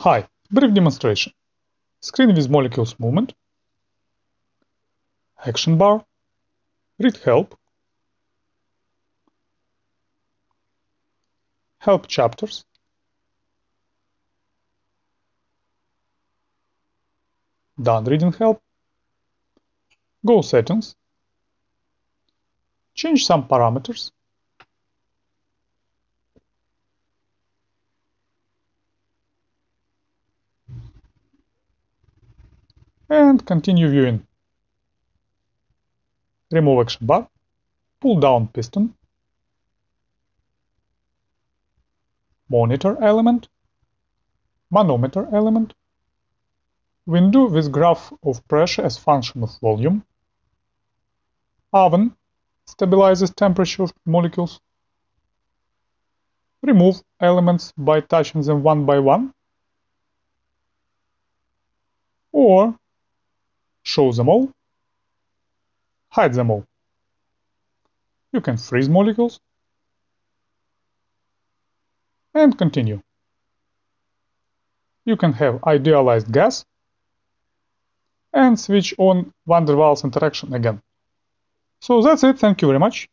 Hi, brief demonstration. Screen with molecules movement, action bar, read help, help chapters, done reading help, go settings, change some parameters, and continue viewing. Remove action bar, pull down piston, monitor element, manometer element, window with graph of pressure as function of volume, oven stabilizes temperature of molecules, remove elements by touching them one by one, or show them all, hide them all. You can freeze molecules and continue. You can have idealized gas and switch on van der Waals interaction again. So that's it. Thank you very much.